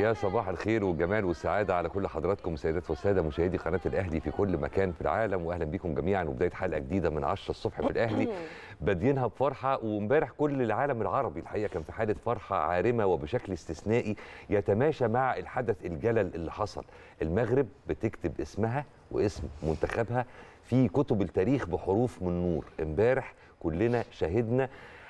يا صباح الخير والجمال والسعادة على كل حضراتكم سيدات والسادة مشاهدي قناة الأهلي في كل مكان في العالم وأهلا بكم جميعا وبداية حلقة جديدة من 10 الصبح في الأهلي بادينها بفرحة وامبارح كل العالم العربي الحقيقة كان في حالة فرحة عارمة وبشكل استثنائي يتماشى مع الحدث الجلل اللي حصل المغرب بتكتب اسمها واسم منتخبها في كتب التاريخ بحروف من نور امبارح كلنا شهدنا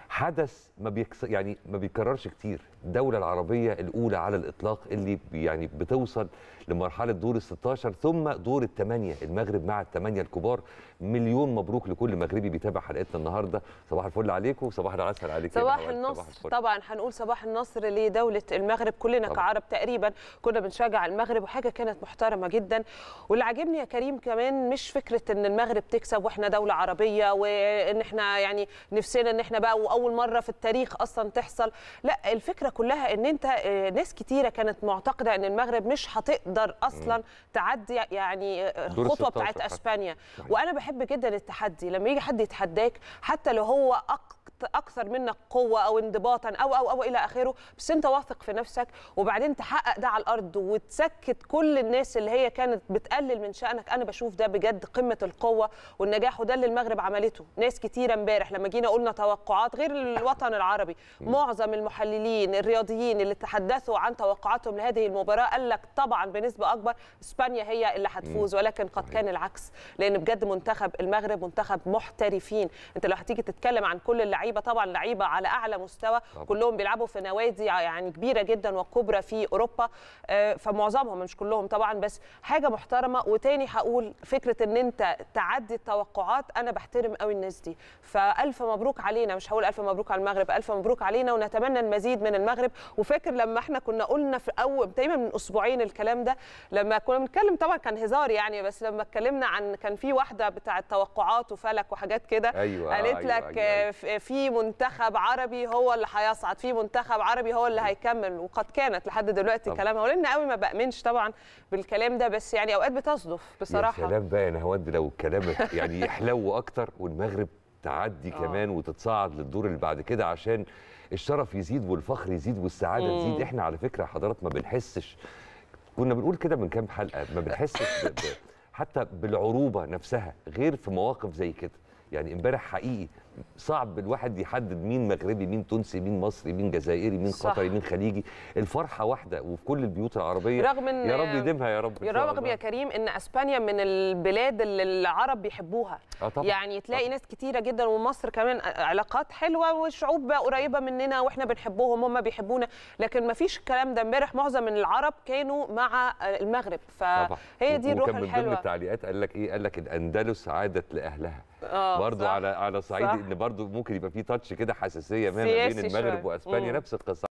حدث ما بيكس... يعني ما بيتكررش كتير الدولة العربية الأولى على الإطلاق اللي يعني بتوصل لمرحلة دور ال 16 ثم دور الثمانية المغرب مع الثمانية الكبار مليون مبروك لكل مغربي بيتابع حلقتنا النهاردة صباح الفل عليكم وصباح العسل عليكم صباح النصر صباح طبعا هنقول صباح النصر لدولة المغرب كلنا طبعا. كعرب تقريبا كنا بنشجع المغرب وحاجة كانت محترمة جدا واللي عاجبني يا كريم كمان مش فكرة إن المغرب تكسب وإحنا دولة عربية وإن إحنا يعني نفسنا إن إحنا بقى وأول مرة في التاريخ أصلا تحصل لا الفكرة كلها ان انت آه، ناس كتيره كانت معتقده ان المغرب مش هتقدر اصلا تعدي يعني آه، الخطوه بتاعت اسبانيا وانا بحب جدا التحدي لما يجي حد يتحداك حتى لو هو اقوى اكثر منك قوه او انضباطا او او او الى اخره بس انت واثق في نفسك وبعدين تحقق ده على الارض وتسكت كل الناس اللي هي كانت بتقلل من شانك انا بشوف ده بجد قمه القوه والنجاح وده اللي المغرب عملته ناس كتيره امبارح لما جينا قلنا توقعات غير الوطن العربي معظم المحللين الرياضيين اللي تحدثوا عن توقعاتهم لهذه المباراه قال لك طبعا بنسبه اكبر اسبانيا هي اللي هتفوز ولكن قد كان العكس لان بجد منتخب المغرب منتخب محترفين انت لو هتيجي تتكلم عن كل اللعيبه لعيبه طبعا لعيبه على اعلى مستوى طبعا. كلهم بيلعبوا في نوادي يعني كبيره جدا وكبرى في اوروبا آه، فمعظمهم مش كلهم طبعا بس حاجه محترمه وتاني هقول فكره ان انت تعدي التوقعات انا بحترم قوي الناس دي فالف مبروك علينا مش هقول الف مبروك على المغرب الف مبروك علينا ونتمنى المزيد من المغرب وفاكر لما احنا كنا قلنا في اول تقريبا من اسبوعين الكلام ده لما كنا بنتكلم طبعا كان هزار يعني بس لما اتكلمنا عن كان في واحده بتاعه توقعات وفلك وحاجات كده أيوة قالت أيوة لك أيوة, أيوة. في في منتخب عربي هو اللي هيصعد في منتخب عربي هو اللي هيكمل وقد كانت لحد دلوقتي كلامها ولنا قوي ما بامنش طبعا بالكلام ده بس يعني اوقات بتصدف بصراحه يا سلام بقى يا نهاوند لو كلامك يعني يحلو اكتر والمغرب تعدي آه. كمان وتتصعد للدور اللي بعد كده عشان الشرف يزيد والفخر يزيد والسعاده مم. تزيد احنا على فكره حضرات ما بنحسش كنا بنقول كده من كام حلقه ما بنحسش حتى بالعروبه نفسها غير في مواقف زي كده يعني امبارح حقيقي صعب الواحد يحدد مين مغربي مين تونسي مين مصري مين جزائري مين صح. قطري مين خليجي الفرحه واحده وفي كل البيوت العربيه رغم إن يا رب يديمها يا رب يا رب يا كريم ان اسبانيا من البلاد اللي العرب بيحبوها آه طبعًا. يعني تلاقي أطبع. ناس كتيره جدا ومصر كمان علاقات حلوه والشعوب قريبه مننا واحنا بنحبهم هم بيحبونا لكن ما فيش الكلام ده امبارح معظم العرب كانوا مع المغرب فهي دي الروح الحلوه وكان من ضمن التعليقات قال لك ايه قال لك الاندلس عادت لاهلها آه، برضو على على صعيد ان برضو ممكن يبقى في تاتش كده حساسيه ما بين المغرب شوي. واسبانيا مم. نفس القصه